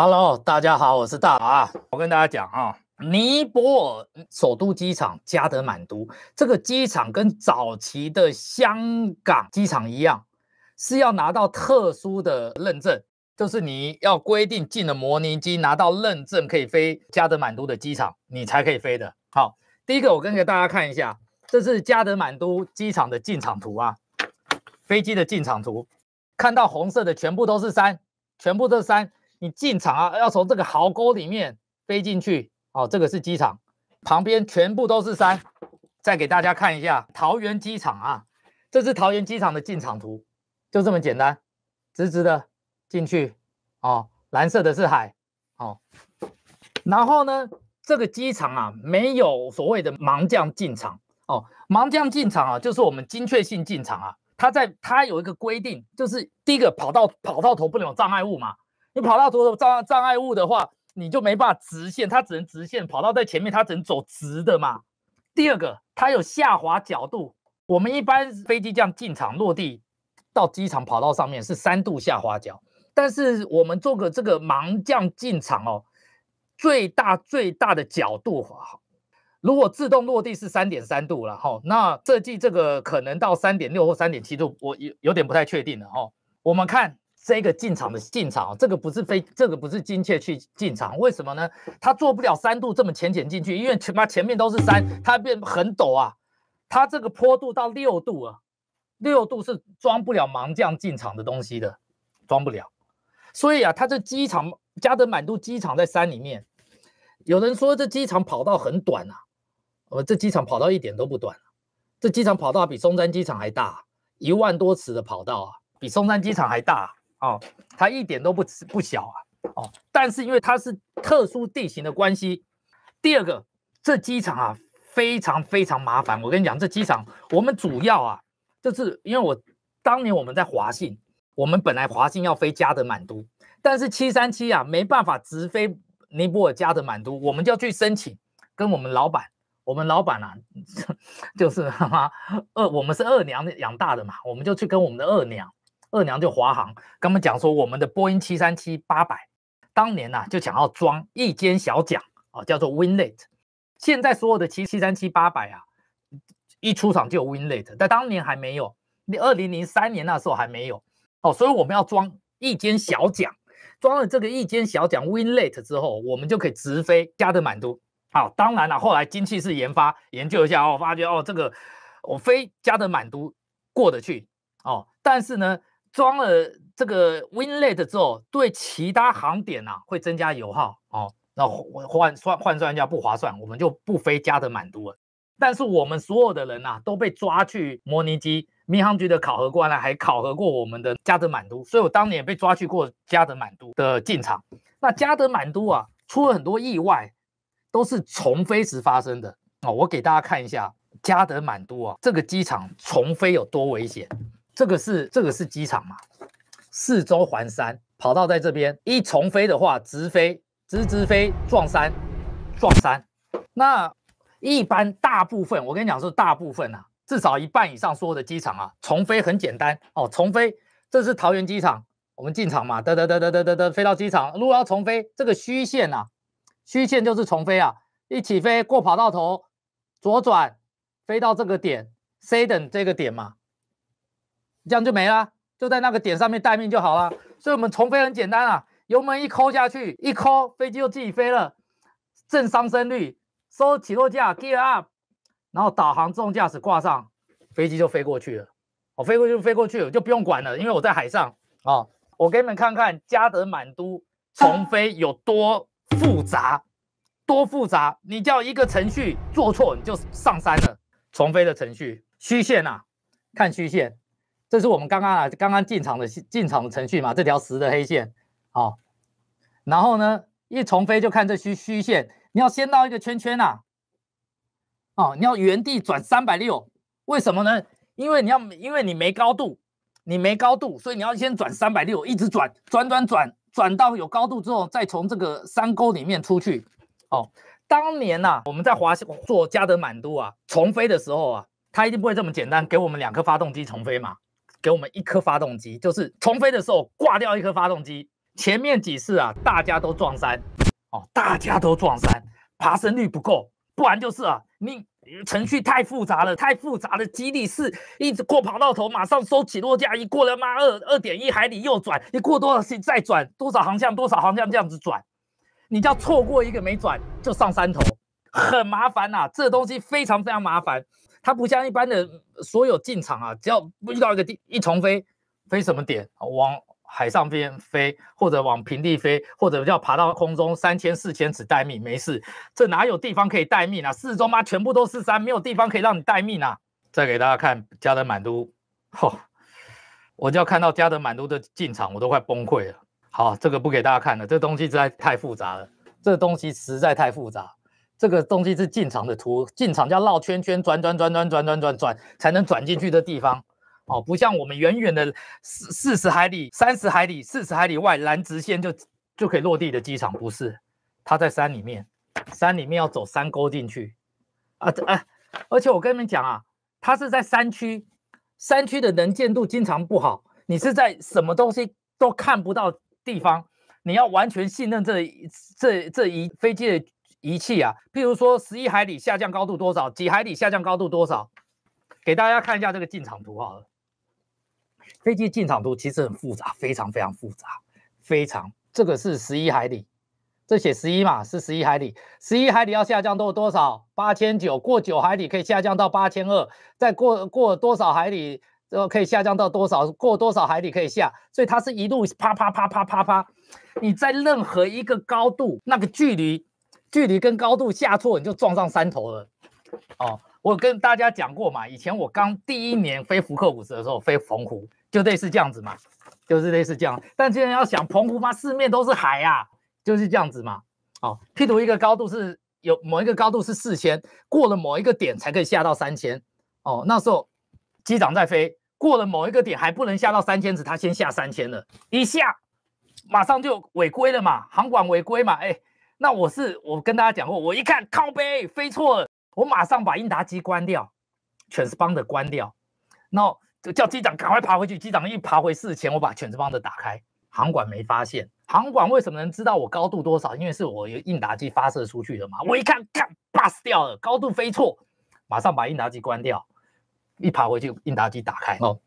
Hello，大家好，我是大华。我跟大家讲啊，尼泊尔首都机场加德满都这个机场跟早期的香港机场一样，是要拿到特殊的认证，就是你要规定进了模拟机拿到认证可以飞加德满都的机场，你才可以飞的。好，第一个我跟给大家看一下，这是加德满都机场的进场图啊，飞机的进场图，看到红色的全部都是山，全部都是山。你进场啊，要从这个壕沟里面飞进去哦。这个是机场旁边全部都是山。再给大家看一下桃园机场啊，这是桃园机场的进场图，就这么简单，直直的进去哦。蓝色的是海哦。然后呢，这个机场啊，没有所谓的盲降进场哦。盲降进场啊，就是我们精确性进场啊。它在它有一个规定，就是第一个跑道跑道头不能有障碍物嘛。你跑道途中障障碍物的话，你就没办法直线，它只能直线跑到在前面，它只能走直的嘛。第二个，它有下滑角度。我们一般飞机这样进场落地，到机场跑道上面是三度下滑角。但是我们做个这个盲降进场哦，最大最大的角度，如果自动落地是三点三度了哈，那这计这个可能到三点六或三点七度，我有有点不太确定了哈。我们看。这个进场的进场，这个不是非这个不是精确去进场，为什么呢？他做不了三度这么浅浅进去，因为前嘛前面都是山，它变很陡啊，它这个坡度到六度啊，六度是装不了盲将进场的东西的，装不了。所以啊，它这机场加德满都机场在山里面，有人说这机场跑道很短啊，我这机场跑道一点都不短，这机场跑道比松山机场还大，一万多尺的跑道啊，比松山机场还大。哦，它一点都不不小啊！哦，但是因为它是特殊地形的关系，第二个，这机场啊非常非常麻烦。我跟你讲，这机场我们主要啊，就是因为我当年我们在华信，我们本来华信要飞加德满都，但是七三七啊没办法直飞尼泊尔加德满都，我们就要去申请。跟我们老板，我们老板啊，就是哈哈二，我们是二娘养大的嘛，我们就去跟我们的二娘。二娘就华航跟我们讲说，我们的波音七三七八百，当年呐就想要装一间小桨啊，叫做 Winlet。现在所有的七七三七八百啊，一出厂就有 Winlet，但当年还没有。你二零零三年那时候还没有哦，所以我们要装一间小桨，装了这个一间小桨 Winlet 之后，我们就可以直飞加德满都啊。当然了，后来精气室研发研究一下哦，发觉哦这个我飞加德满都过得去哦，但是呢。装了这个 Winlet 之后，对其他航点呐会增加油耗哦，那换算换算一下不划算，我们就不飞加德满都了。但是我们所有的人呐都被抓去模拟机，民航局的考核官呢还考核过我们的加德满都，所以我当年被抓去过加德满都的进场。那加德满都啊出了很多意外，都是重飞时发生的哦。我给大家看一下加德满都啊这个机场重飞有多危险。这个是这个是机场嘛？四周环山，跑道在这边。一重飞的话，直飞，直直飞撞山撞山。那一般大部分，我跟你讲是大部分啊，至少一半以上所有的机场啊，重飞很简单哦。重飞，这是桃园机场，我们进场嘛，得得得得得得得，飞到机场。如果要重飞，这个虚线啊，虚线就是重飞啊。一起飞过跑道头，左转，飞到这个点 C 等这个点嘛。这样就没了，就在那个点上面待命就好了。所以我们重飞很简单啊，油门一抠下去，一抠飞机就自己飞了，正上升率，收起落架，gear up，然后导航自动驾驶挂上，飞机就飞过去了。我飞过去就飞过去了，就不用管了，因为我在海上啊。我给你们看看加德满都重飞有多复杂，多复杂！你叫一个程序做错，你就上山。了。重飞的程序，虚线啊，看虚线。这是我们刚刚啊，刚刚进场的进场的程序嘛，这条实的黑线，好，然后呢，一重飞就看这虚虚线，你要先绕一个圈圈呐，哦，你要原地转三百六，为什么呢？因为你要因为你没高度，你没高度，所以你要先转三百六，一直转转转转转到有高度之后，再从这个山沟里面出去。哦，当年呐，我们在华西做加德满都啊，重飞的时候啊，他一定不会这么简单，给我们两颗发动机重飞嘛。给我们一颗发动机，就是重飞的时候挂掉一颗发动机。前面几次啊，大家都撞山，哦，大家都撞山，爬升率不够，不然就是啊，你程序太复杂了，太复杂的机地是一直过跑道头，马上收起落架，一过了嘛二二点一海里右转，你过多少次再转多少航向多少航向这样子转，你叫错过一个没转就上山头，很麻烦呐，这东西非常非常麻烦。它不像一般的所有进场啊，只要遇到一个地一重飞飞什么点，往海上边飞，或者往平地飞，或者要爬到空中三千四千尺待命，没事，这哪有地方可以待命啊？四周嘛，全部都是山，没有地方可以让你待命呐。再给大家看加德满都，嚯，我就要看到加德满都的进场，我都快崩溃了。好，这个不给大家看了，这东西实在太复杂了，这东西实在太复杂。这个东西是进场的图，进场要绕圈圈转转转转转转转转才能转进去的地方，哦，不像我们远远的四四十海里、三十海里、四十海里外蓝直线就就可以落地的机场，不是？它在山里面，山里面要走山沟进去啊！这、哎，而且我跟你们讲啊，它是在山区，山区的能见度经常不好，你是在什么东西都看不到地方，你要完全信任这这这一飞机。的仪器啊，譬如说十一海里下降高度多少？几海里下降高度多少？给大家看一下这个进场图好了。飞机进场图其实很复杂，非常非常复杂，非常。这个是十一海里，这写十一嘛，是十一海里。十一海里要下降到多少？八千九，过九海里可以下降到八千二，再过过多少海里就可以下降到多少？过多少海里可以下？所以它是一路啪啪啪啪啪啪。你在任何一个高度，那个距离。距离跟高度下错，你就撞上山头了。哦，我跟大家讲过嘛，以前我刚第一年飞福克五十的时候，飞澎湖就类似这样子嘛，就是类似这样。但今天要想澎湖嘛，四面都是海呀，就是这样子嘛。哦，譬如一个高度是有某一个高度是四千，过了某一个点才可以下到三千。哦，那时候机长在飞，过了某一个点还不能下到三千时，他先下三千了，一下马上就违规了嘛，航管违规嘛，哎。那我是我跟大家讲过，我一看靠背飞错了，我马上把应答机关掉，犬士邦的关掉，然后就叫机长赶快爬回去。机长一爬回四前，我把犬士邦的打开，航管没发现。航管为什么能知道我高度多少？因为是我有应答机发射出去的嘛。我一看，看 pass 掉了，高度飞错，马上把应答机关掉。一爬回去，应答机打开哦，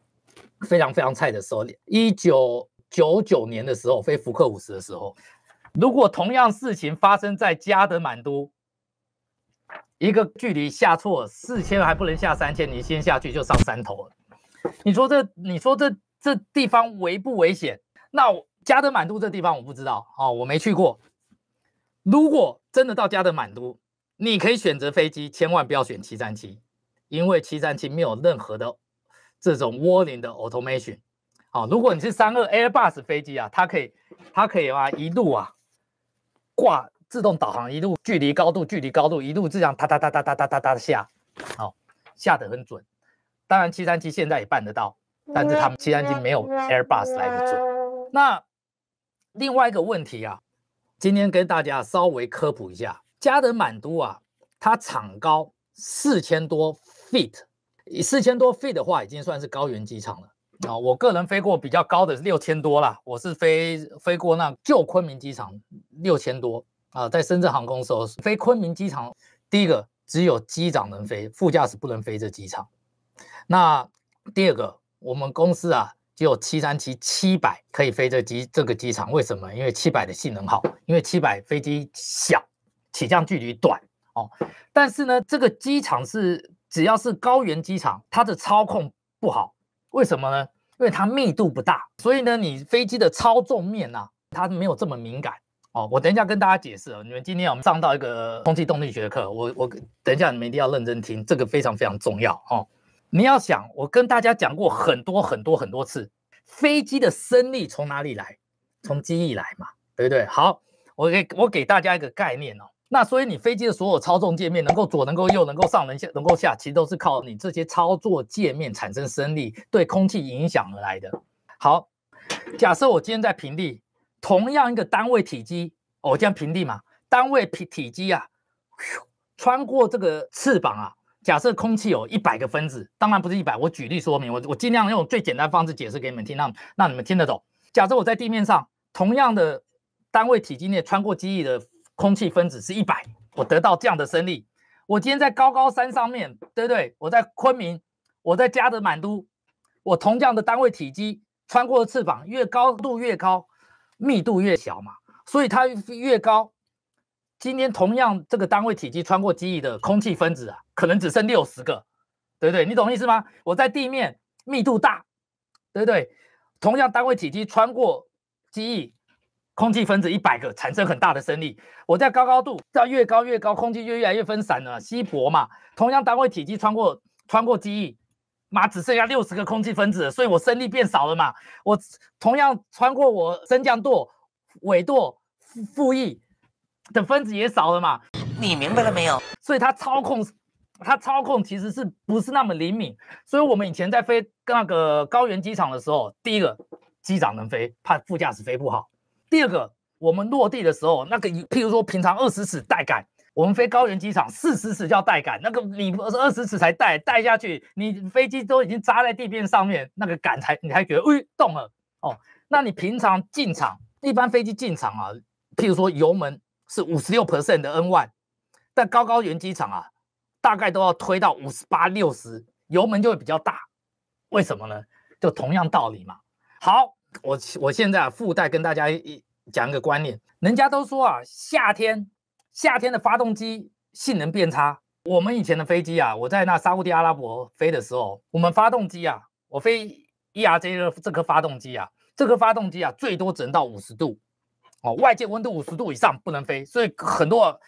非常非常菜的时候，一九九九年的时候飞福克五十的时候。如果同样事情发生在加德满都，一个距离下错四千还不能下三千，你先下去就上山头了。你说这你说这这地方危不危险？那加德满都这地方我不知道啊，我没去过。如果真的到加德满都，你可以选择飞机，千万不要选七三七，因为七三七没有任何的这种 warning 的 automation。啊，如果你是三二 Airbus 飞机啊，它可以它可以啊一路啊。挂自动导航一路距离高度距离高度一路这样哒哒哒哒哒哒哒哒下，好下得很准。当然七三七现在也办得到，但是他们七三七没有 Airbus 来的准。那另外一个问题啊，今天跟大家稍微科普一下，加德满都啊，它场高四千多 feet，以四千多 feet 的话，已经算是高原机场了。啊，我个人飞过比较高的六千多啦，我是飞飞过那旧昆明机场六千多啊，在深圳航空时候飞昆明机场，第一个只有机长能飞，副驾驶不能飞这机场。那第二个，我们公司啊只有七三七七百可以飞这机这个机场，为什么？因为七百的性能好，因为七百飞机小，起降距离短哦。但是呢，这个机场是只要是高原机场，它的操控不好。为什么呢？因为它密度不大，所以呢，你飞机的操纵面啊，它没有这么敏感哦。我等一下跟大家解释哦。你们今天我们上到一个空气动力学课，我我等一下你们一定要认真听，这个非常非常重要哦。你要想，我跟大家讲过很多很多很多次，飞机的升力从哪里来？从机翼来嘛，对不对？好，我给我给大家一个概念哦。那所以你飞机的所有操纵界面，能够左，能够右，能够上，能下，能够下，其实都是靠你这些操作界面产生升力，对空气影响而来的。好，假设我今天在平地，同样一个单位体积，我这样平地嘛，单位体体积啊，穿过这个翅膀啊，假设空气有一百个分子，当然不是一百，我举例说明，我我尽量用最简单方式解释给你们听，让让你们听得懂。假设我在地面上，同样的单位体积内穿过机翼的。空气分子是一百，我得到这样的升力。我今天在高高山上面，对不对？我在昆明，我在加德满都，我同样的单位体积穿过的翅膀越高度越高，密度越小嘛，所以它越高。今天同样这个单位体积穿过机翼的空气分子啊，可能只剩六十个，对不对？你懂意思吗？我在地面密度大，对不对？同样单位体积穿过机翼。空气分子一百个产生很大的升力。我在高高度，到越高越高，空气就越来越分散了，稀薄嘛。同样单位体积穿过穿过机翼，嘛只剩下六十个空气分子，所以我升力变少了嘛。我同样穿过我升降舵、尾舵、副翼的分子也少了嘛。你明白了没有？所以它操控，它操控其实是不是那么灵敏？所以我们以前在飞那个高原机场的时候，第一个机长能飞，怕副驾驶飞不好。第二个，我们落地的时候，那个，譬如说平常二十尺带杆，我们飞高原机场四十尺就要带杆，那个你不是二十尺才带带下去，你飞机都已经扎在地面上面，那个杆才你还觉得，哎，动了哦。那你平常进场，一般飞机进场啊，譬如说油门是五十六 percent 的 N one，但高高原机场啊，大概都要推到五十八六十，油门就会比较大，为什么呢？就同样道理嘛。好。我我现在啊，附带跟大家一讲一个观念，人家都说啊，夏天夏天的发动机性能变差。我们以前的飞机啊，我在那沙地阿拉伯飞的时候，我们发动机啊，我飞 ERJ 的这颗发动机啊，这颗发动机啊，最多只能到五十度，哦，外界温度五十度以上不能飞。所以很多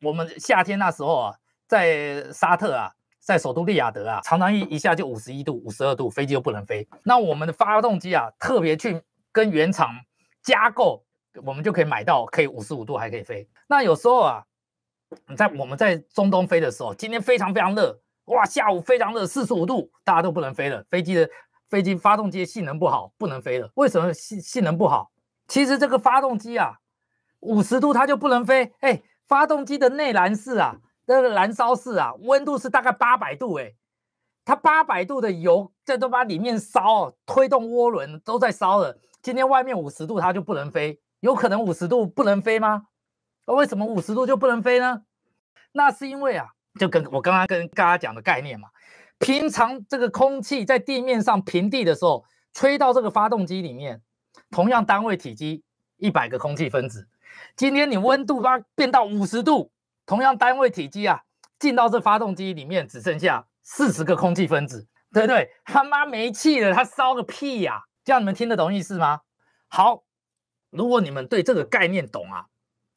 我们夏天那时候啊，在沙特啊。在首都利雅得啊，常常一一下就五十一度、五十二度，飞机又不能飞。那我们的发动机啊，特别去跟原厂加购，我们就可以买到可以五十五度还可以飞。那有时候啊，在我们在中东飞的时候，今天非常非常热，哇，下午非常热，四十五度，大家都不能飞了，飞机的飞机发动机性能不好，不能飞了。为什么性性能不好？其实这个发动机啊，五十度它就不能飞。哎，发动机的内燃式啊。那个燃烧室啊，温度是大概八百度哎，它八百度的油在都把里面烧，推动涡轮都在烧了。今天外面五十度它就不能飞，有可能五十度不能飞吗？那为什么五十度就不能飞呢？那是因为啊，就跟我刚刚跟大家讲的概念嘛，平常这个空气在地面上平地的时候吹到这个发动机里面，同样单位体积一百个空气分子，今天你温度它变到五十度。同样单位体积啊，进到这发动机里面只剩下四十个空气分子，对不对？他妈没气了，他烧个屁呀！这样你们听得懂意思吗？好，如果你们对这个概念懂啊，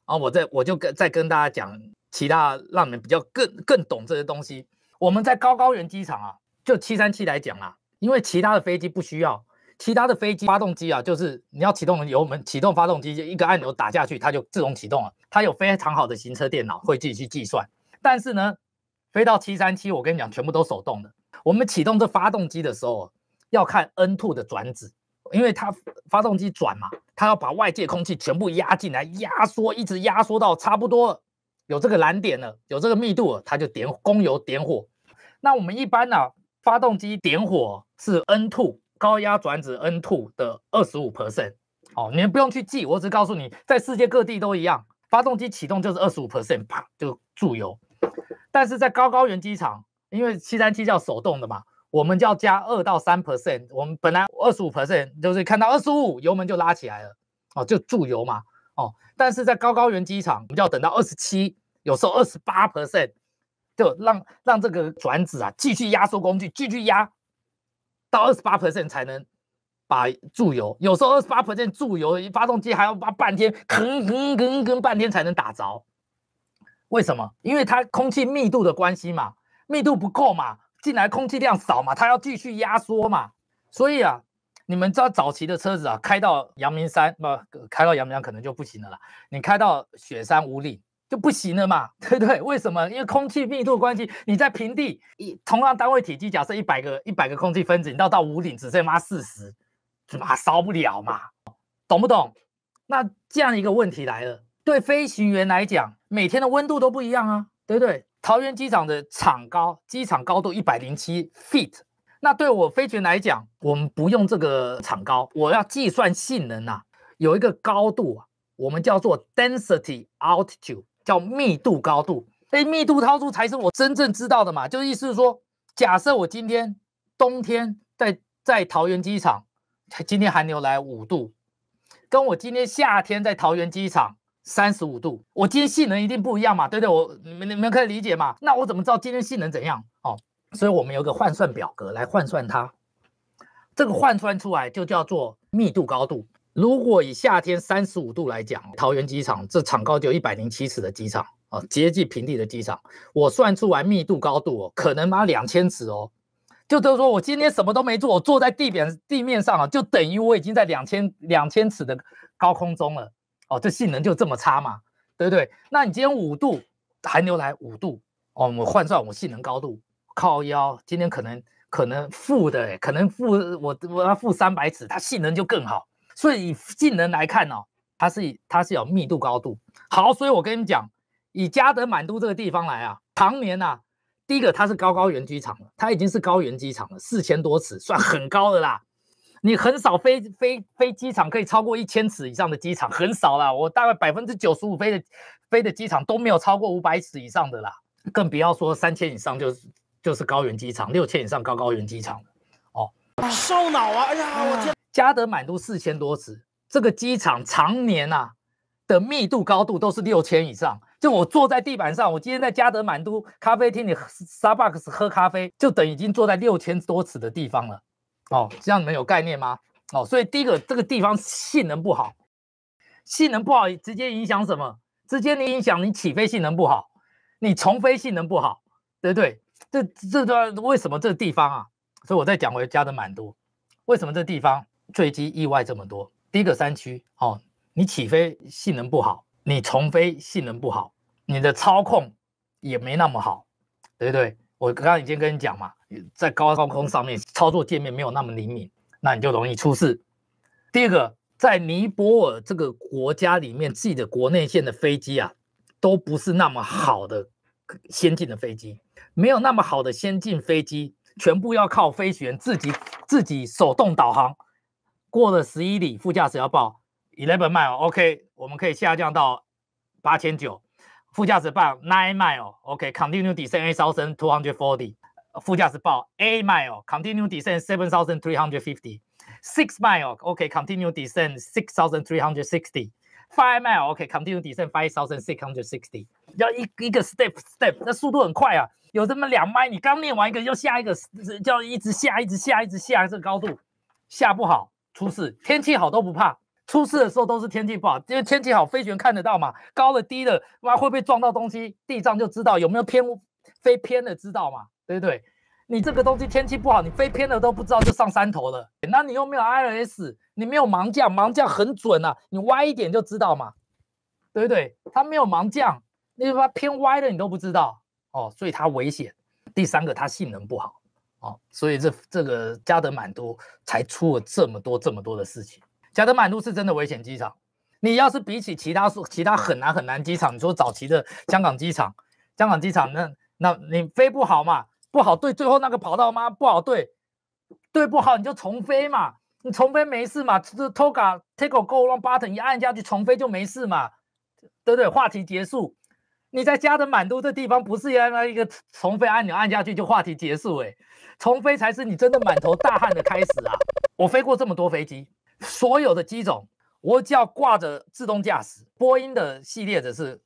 啊，我再我就跟再跟大家讲其他，让你们比较更更懂这些东西。我们在高高原机场啊，就七三七来讲啊，因为其他的飞机不需要。其他的飞机发动机啊，就是你要启动，油门、启动发动机，就一个按钮打下去，它就自动启动了。它有非常好的行车电脑，会自己去计算。但是呢，飞到七三七，我跟你讲，全部都手动的。我们启动这发动机的时候，要看 n two 的转子，因为它发动机转嘛，它要把外界空气全部压进来，压缩一直压缩到差不多有这个蓝点了，有这个密度，它就点供油点火。那我们一般呢，发动机点火是 n two。高压转子 n two 的二十五 percent，哦，你们不用去记，我只告诉你，在世界各地都一样，发动机启动就是二十五 percent，啪就注油。但是在高高原机场，因为七三七叫手动的嘛，我们就要加二到三 percent。我们本来二十五 percent 就是看到二十五，油门就拉起来了，哦，就注油嘛，哦。但是在高高原机场，我们就要等到二十七，有时候二十八 percent，就让让这个转子啊继续压缩工具，继续压。到二十八 percent 才能把注油，有时候二十八 percent 注油，发动机还要把半天，吭吭吭吭半天才能打着，为什么？因为它空气密度的关系嘛，密度不够嘛，进来空气量少嘛，它要继续压缩嘛，所以啊，你们知道早期的车子啊，开到阳明山不？开到阳明山可能就不行了啦，你开到雪山五岭。就不行了嘛，对不对？为什么？因为空气密度关系，你在平地，同样单位体积，假设一百个一百个空气分子，你到到屋顶，只剩下四十，怎么烧不了嘛？懂不懂？那这样一个问题来了，对飞行员来讲，每天的温度都不一样啊，对不对？桃园机场的场高，机场高度一百零七 feet，那对我飞员来讲，我们不用这个场高，我要计算性能啊，有一个高度啊，我们叫做 density altitude。叫密度高度，哎，密度高度才是我真正知道的嘛。就是意思是说，假设我今天冬天在在桃园机场，今天寒流来五度，跟我今天夏天在桃园机场三十五度，我今天性能一定不一样嘛。对不对，我你们你们可以理解嘛。那我怎么知道今天性能怎样？哦，所以我们有个换算表格来换算它，这个换算出来就叫做密度高度。如果以夏天三十五度来讲，桃园机场这场高就一百零七尺的机场啊，接近平地的机场，我算出来密度高度哦，可能嘛两千尺哦，就都说我今天什么都没做，我坐在地表地面上啊，就等于我已经在两千两千尺的高空中了哦，这性能就这么差嘛，对不对？那你今天五度，寒流来五度哦，我换算我性能高度，靠腰，今天可能可能负的，可能负我我要负三百尺，它性能就更好。所以，以性能来看哦，它是它是有密度高度。好，所以我跟你们讲，以嘉德满都这个地方来啊，常年啊，第一个它是高高原机场了，它已经是高原机场了，四千多尺，算很高的啦。你很少飞飞飞机场可以超过一千尺以上的机场很少啦，我大概百分之九十五飞的飞的机场都没有超过五百尺以上的啦，更不要说三千以上就是就是高原机场，六千以上高高原机场哦，烧脑啊！哎呀，我天。加德满都四千多尺，这个机场常年啊的密度高度都是六千以上。就我坐在地板上，我今天在加德满都咖啡厅里 Starbucks 喝咖啡，就等已经坐在六千多尺的地方了。哦，这样你们有概念吗？哦，所以第一个，这个地方性能不好，性能不好直接影响什么？直接影响你起飞性能不好，你重飞性能不好，对不对？这这段为什么这个地方啊？所以我在讲回加德满都，为什么这地方？坠机意外这么多，第一个山区哦，你起飞性能不好，你重飞性能不好，你的操控也没那么好，对不对？我刚刚已经跟你讲嘛，在高高空上面操作界面没有那么灵敏，那你就容易出事。第二个，在尼泊尔这个国家里面，自己的国内线的飞机啊，都不是那么好的先进的飞机，没有那么好的先进飞机，全部要靠飞行员自己自己手动导航。过了十一里，副驾驶要报 eleven mile，OK，我们可以下降到八千九。副驾驶报 nine mile，OK，continue descent eight thousand two hundred forty。副驾驶报 eight mile，continue descent seven thousand three hundred fifty。six mile，OK，continue descent six thousand three hundred sixty。five mile，OK，continue descent five thousand six hundred sixty。要一一个 step step，那速度很快啊！有这么两迈，你刚练完一个，又下一个，是要一直下，一直下，一直下，这个高度下不好。出事，天气好都不怕，出事的时候都是天气不好，因为天气好飞员看得到嘛，高的低的，妈会不会撞到东西，地上就知道有没有偏飞偏的知道嘛，对不对？你这个东西天气不好，你飞偏了都不知道就上山头了，那你又没有 I S，你没有盲降，盲降很准啊，你歪一点就知道嘛，对不对？它没有盲降，你它偏歪了你都不知道哦，所以它危险。第三个，它性能不好。哦，所以这这个加德满都才出了这么多这么多的事情。加德满都是真的危险机场。你要是比起其他说其他很难很难机场，你说早期的香港机场，香港机场那那你飞不好嘛，不好对最后那个跑道嘛不好对，对不好你就重飞嘛，你重飞没事嘛，这 Toga t a k e a Go a o n Button 一按下去重飞就没事嘛，对不对？话题结束。你在家的满都这地方不是按那一个重飞按钮按下去就话题结束哎，重飞才是你真的满头大汗的开始啊！我飞过这么多飞机，所有的机种，我只要挂着自动驾驶，波音的系列的是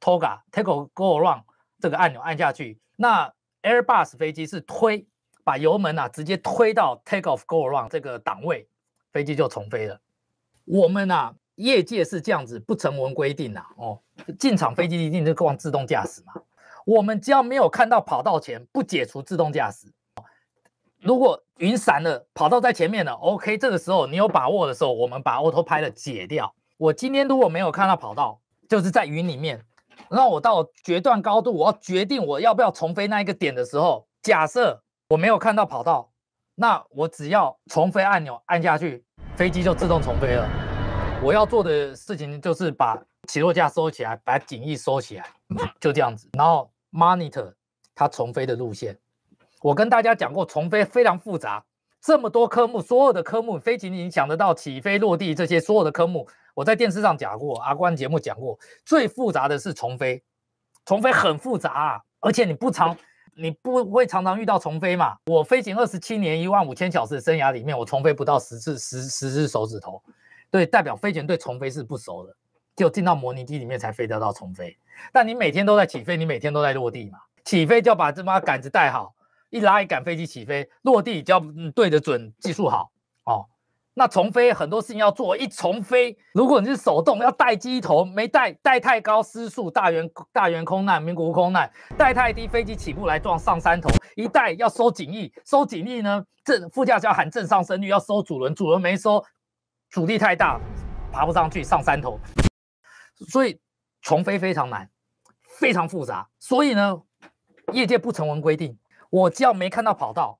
Toga Take o Go Around 这个按钮按下去，那 Airbus 飞机是推，把油门呐直接推到 Take Off Go Around 这个档位，飞机就重飞了。我们呐，业界是这样子不成文规定啊，哦。进场飞机一定就逛自动驾驶嘛？我们只要没有看到跑道前不解除自动驾驶。如果云散了，跑道在前面了，OK，这个时候你有把握的时候，我们把 Auto 拍了解掉。我今天如果没有看到跑道，就是在云里面，那我到决断高度，我要决定我要不要重飞那一个点的时候，假设我没有看到跑道，那我只要重飞按钮按下去，飞机就自动重飞了。我要做的事情就是把。起落架收起来，把襟翼收起来，就这样子。然后 monitor 它重飞的路线。我跟大家讲过，重飞非常复杂，这么多科目，所有的科目，飞行你想得到起飞、落地这些所有的科目。我在电视上讲过，阿关节目讲过，最复杂的是重飞，重飞很复杂，而且你不常，你不会常常遇到重飞嘛。我飞行二十七年一万五千小时生涯里面，我重飞不到十次，十十只手指头。对，代表飞行对重飞是不熟的。就进到模拟机里面才飞得到重飞，但你每天都在起飞，你每天都在落地嘛？起飞就要把这把杆子带好，一拉一杆飞机起飞；落地就要对得准，技术好哦。那重飞很多事情要做，一重飞，如果你是手动要带机头，没带带太高失速大圆大圆空难、民国空难，带太低飞机起步来撞上山头，一带要收襟翼，收襟翼呢，正副驾驶要喊正上升率，要收主轮，主轮没收，阻力太大爬不上去上山头。所以重飞非常难，非常复杂。所以呢，业界不成文规定，我只要没看到跑道，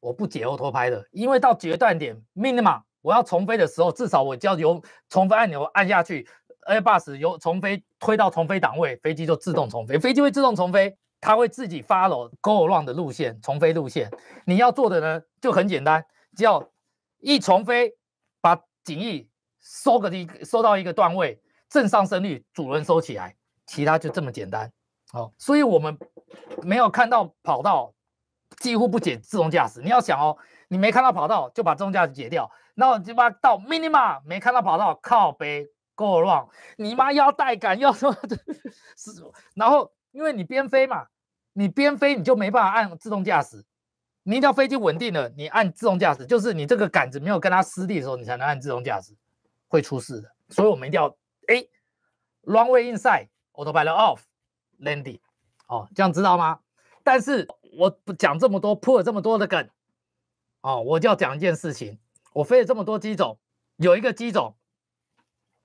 我不解后偷拍的。因为到决断点，命 m 嘛，我要重飞的时候，至少我就要由重飞按钮按下去，A i r bus 由重飞推到重飞档位，飞机就自动重飞。飞机会自动重飞，它会自己 follow Go Around 的路线，重飞路线。你要做的呢，就很简单，只要一重飞，把景翼收个一，收到一个段位。正上升率，主人收起来，其他就这么简单。哦，所以我们没有看到跑道，几乎不解自动驾驶。你要想哦，你没看到跑道就把自动驾驶解掉，那我鸡巴到 minima 没看到跑道靠背 around，你妈要带杆要说是，然后因为你边飞嘛，你边飞你就没办法按自动驾驶。你一定要飞机稳定了，你按自动驾驶，就是你这个杆子没有跟它失地的时候，你才能按自动驾驶，会出事的。所以我们一定要。A runway inside, autopilot off, landing。哦，这样知道吗？但是我不讲这么多，铺了这么多的梗，哦，我就要讲一件事情。我飞了这么多机种，有一个机种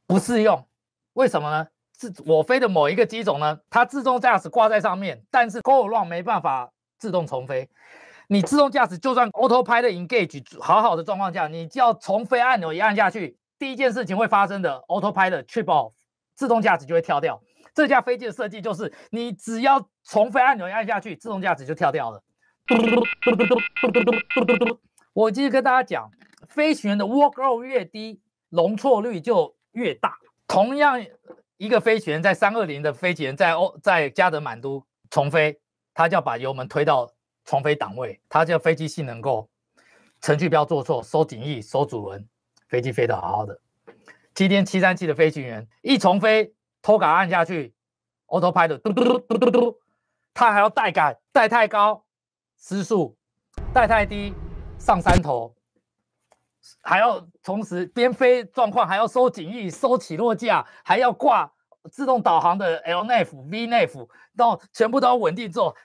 不适用，为什么呢？是我飞的某一个机种呢，它自动驾驶挂在上面，但是 go wrong 没办法自动重飞。你自动驾驶就算 autopilot engage 好好的状况下，你要重飞按钮一按下去。第一件事情会发生的，autopilot trip off 自动驾驶就会跳掉。这架飞机的设计就是，你只要重飞按钮按下去，自动驾驶就跳掉了。我继续跟大家讲，飞行员的 workload 越低，容错率就越大。同样一个飞行员在三二零的飞行员在欧在加德满都重飞，他就要把油门推到重飞档位，他叫飞机性能够，程序不要做错，收紧翼，收主轮。飞机飞得好好的，今天七三七的飞行员一重飞，拖杆按下去，autopilot 嘟嘟嘟嘟嘟嘟，他还要带杆带太高失速，带太低上山头，还要同时边飞状况还要收紧翼收起落架，还要挂自动导航的 LNAV VNAV，到全部都要稳定之后，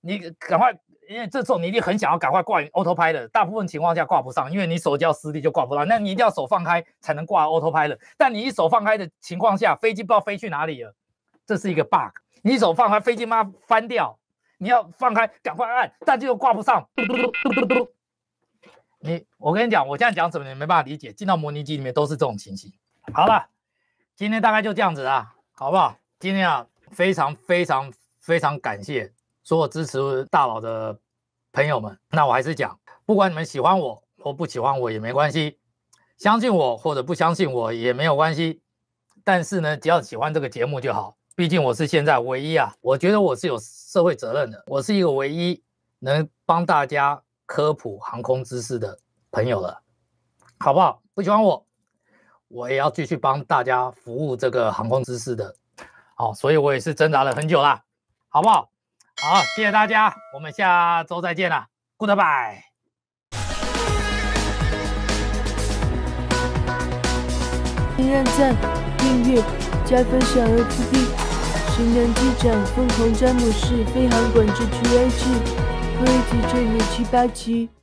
你赶快。因为这种你一定很想要赶快挂 autopilot，大部分情况下挂不上，因为你手要失力就挂不上，那你一定要手放开才能挂 autopilot，但你一手放开的情况下，飞机不知道飞去哪里了，这是一个 bug，你一手放开飞机妈翻掉，你要放开赶快按，但又挂不上，嘟嘟嘟嘟嘟，你我跟你讲，我现在讲什么你没办法理解，进到模拟机里面都是这种情形。好了，今天大概就这样子啊，好不好？今天啊，非常非常非常感谢。说我支持大佬的朋友们，那我还是讲，不管你们喜欢我或不喜欢我也没关系，相信我或者不相信我也没有关系。但是呢，只要喜欢这个节目就好，毕竟我是现在唯一啊，我觉得我是有社会责任的，我是一个唯一能帮大家科普航空知识的朋友了，好不好？不喜欢我，我也要继续帮大家服务这个航空知识的，好，所以我也是挣扎了很久啦，好不好？好，谢谢大家，我们下周再见了，Goodbye。请按赞、订阅、加分享、r t D，神龙机长、疯狂詹姆士、飞航管制区 AT。飞机坠毁七八七。